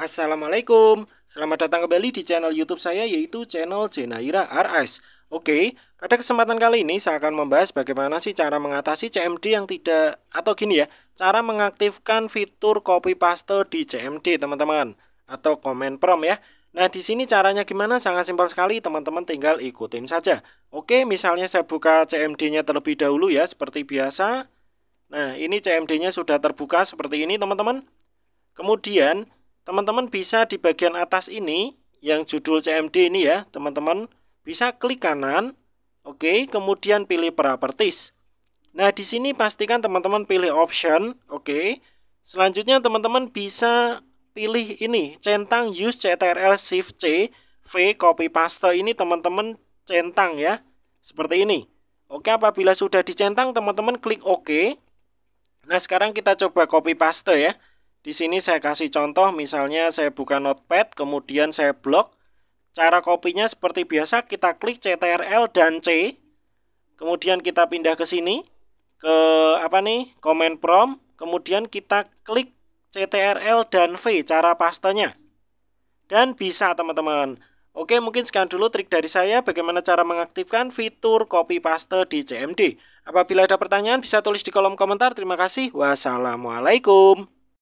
Assalamualaikum, selamat datang kembali di channel YouTube saya yaitu channel Jenaira RS. Oke, pada kesempatan kali ini saya akan membahas bagaimana sih cara mengatasi CMD yang tidak atau gini ya, cara mengaktifkan fitur copy paste di CMD teman-teman atau comment prompt ya. Nah, di sini caranya gimana? Sangat simpel sekali, teman-teman tinggal ikutin saja. Oke, misalnya saya buka CMD-nya terlebih dahulu ya, seperti biasa. Nah, ini CMD-nya sudah terbuka seperti ini, teman-teman. Kemudian, teman-teman bisa di bagian atas ini yang judul CMD ini ya, teman-teman bisa klik kanan, oke, kemudian pilih properties. Nah, di sini pastikan teman-teman pilih option, oke. Selanjutnya teman-teman bisa pilih ini, centang use CTRL Shift C, V copy paste ini teman-teman centang ya. Seperti ini. Oke, apabila sudah dicentang teman-teman klik OK. Nah, sekarang kita coba copy paste ya. Di sini saya kasih contoh misalnya saya buka notepad kemudian saya blok. Cara kopinya seperti biasa kita klik CTRL dan C. Kemudian kita pindah ke sini ke apa nih? command prompt, kemudian kita klik CTRL dan V cara pastanya. Dan bisa teman-teman. Oke, mungkin sekian dulu trik dari saya bagaimana cara mengaktifkan fitur copy paste di CMD. Apabila ada pertanyaan bisa tulis di kolom komentar. Terima kasih. Wassalamualaikum.